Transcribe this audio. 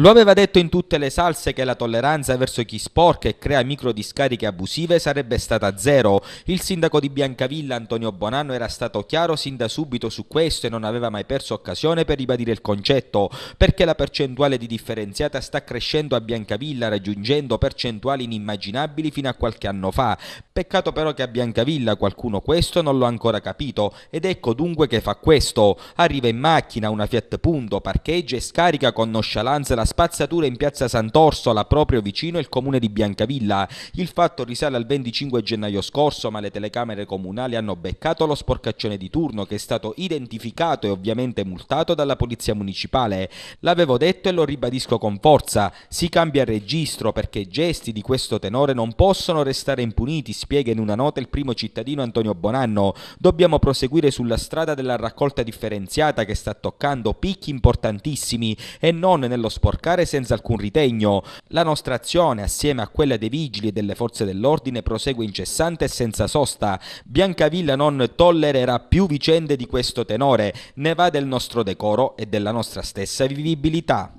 Lo aveva detto in tutte le salse che la tolleranza verso chi sporca e crea micro discariche abusive sarebbe stata zero. Il sindaco di Biancavilla Antonio Bonanno era stato chiaro sin da subito su questo e non aveva mai perso occasione per ribadire il concetto, perché la percentuale di differenziata sta crescendo a Biancavilla raggiungendo percentuali inimmaginabili fino a qualche anno fa. Peccato però che a Biancavilla qualcuno questo non l'ha ancora capito ed ecco dunque che fa questo. Arriva in macchina una Fiat Punto, parcheggia e scarica con nonchalance la spazzatura in piazza Sant'Orsola, proprio vicino il comune di Biancavilla. Il fatto risale al 25 gennaio scorso, ma le telecamere comunali hanno beccato lo sporcaccione di turno che è stato identificato e ovviamente multato dalla polizia municipale. L'avevo detto e lo ribadisco con forza, si cambia registro perché gesti di questo tenore non possono restare impuniti, spiega in una nota il primo cittadino Antonio Bonanno. Dobbiamo proseguire sulla strada della raccolta differenziata che sta toccando picchi importantissimi e non nello sporcaccione sporcare senza alcun ritegno. La nostra azione, assieme a quella dei vigili e delle forze dell'ordine, prosegue incessante e senza sosta. Biancavilla non tollererà più vicende di questo tenore, ne va del nostro decoro e della nostra stessa vivibilità.